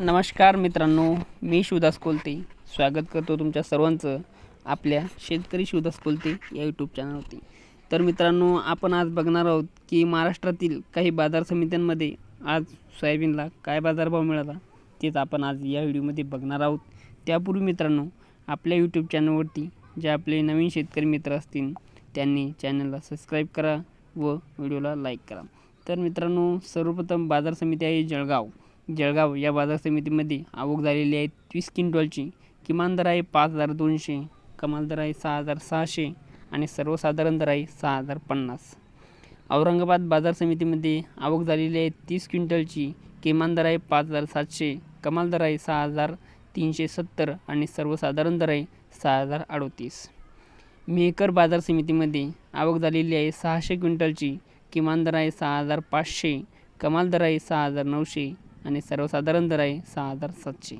नमस्कार मित्रांनो मी शिवदास कोलते स्वागत करतो तुमच्या सर्वांचं आपल्या शेतकरी शिवदास कोलते या यूट्यूब चॅनलवरती तर मित्रांनो आपण आज बघणार आहोत की महाराष्ट्रातील काही बाजार समित्यांमध्ये आज सोयाबीनला काय बाजारभाव मिळाला तेच आपण आज या व्हिडिओमध्ये बघणार आहोत त्यापूर्वी मित्रांनो आपल्या यूट्यूब चॅनलवरती जे आपले नवीन शेतकरी मित्र असतील त्यांनी चॅनलला सबस्क्राईब करा व व्हिडिओला लाईक करा तर मित्रांनो सर्वप्रथम बाजार समिती आहे जळगाव जळगाव या बाजार समितीमध्ये आवक झालेली आहे तीस क्विंटलची किमान दर आहे पाच हजार दोनशे कमाल दर आहे सहा हजार सहाशे आणि सर्वसाधारण दर आहे सहा हजार पन्नास औरंगाबाद बाजार समितीमध्ये आवक झालेली आहे तीस क्विंटलची किमान दर आहे पाच हजार सातशे कमाल दर आहे सहा हजार तीनशे सत्तर आणि सर्वसाधारण दर आहे सहा हजार अडतीस मेकर बाजार समितीमध्ये आवक झालेली आहे सहाशे क्विंटलची किमान दर आहे सहा हजार पाचशे कमाल दर आहे सहा हजार नऊशे आणि सर्वसाधारण दर आहे सहा हजार सातशे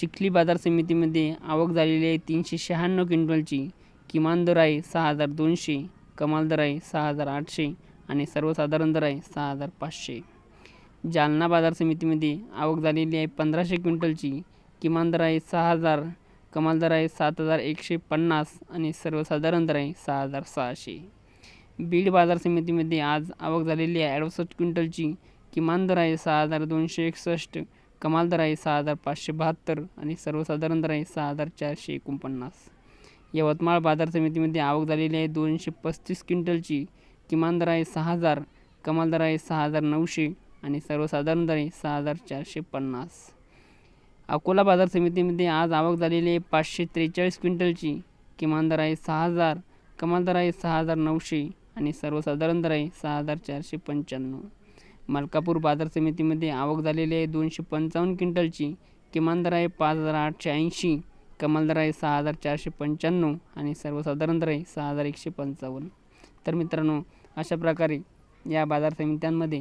चिखली बाजार समितीमध्ये आवक झालेली आहे तीनशे शहाण्णव क्विंटलची किमान दर आहे सहा हजार दोनशे कमाल दर आहे सहा हजार आठशे आणि सर्वसाधारण दर आहे सहा हजार पाचशे जालना बाजार समितीमध्ये आवक झालेली आहे पंधराशे क्विंटलची किमान दर आहे सहा हजार कमाल दर आहे सात हजार एकशे पन्नास आणि सर्वसाधारण दर आहे सहा हजार सहाशे बीड बाजार समितीमध्ये आज आवक झालेली आहे अडुसष्ट क्विंटलची किमान दर आहे सहा हजार दोनशे एकसष्ट कमाल दर आहे सहा हजार पाचशे बहात्तर आणि सर्वसाधारण दर आहे सहा हजार चारशे एकोणपन्नास यवतमाळ बाजार समितीमध्ये आवक झालेली आहे दोनशे पस्तीस क्विंटलची किमान दर आहे सहा हजार कमाल दर आहे सहा हजार नऊशे आणि सर्वसाधारण दर आहे सहा हजार चारशे पन्नास अकोला बाजार समितीमध्ये आज आवक झालेली आहे पाचशे त्रेचाळीस क्विंटलची किमान दर आहे सहा हजार कमाल दर आहे सहा हजार नऊशे आणि सर्वसाधारण दर आहे सहा हजार चारशे पंच्याण्णव मलकापूर बाजार समितीमध्ये आवक झालेली आहे दोनशे पंचावन्न क्विंटलची किमान दर आहे पाच हजार आठशे ऐंशी कमाल दर आहे सहा हजार चारशे पंच्याण्णव आणि सर्वसाधारण दर आहे सहा हजार एकशे पंचावन्न तर मित्रांनो अशा प्रकारे या बाजार समित्यांमध्ये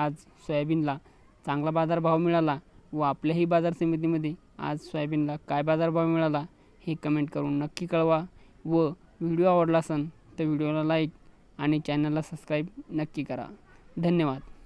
आज सोयाबीनला चांगला बाजारभाव मिळाला व आपल्याही बाजार समितीमध्ये आज सोयाबीनला काय बाजारभाव मिळाला हे कमेंट करून नक्की कळवा व व्हिडिओ आवडला असेल तर व्हिडिओला लाईक आणि चॅनलला सबस्क्राईब नक्की करा धन्यवाद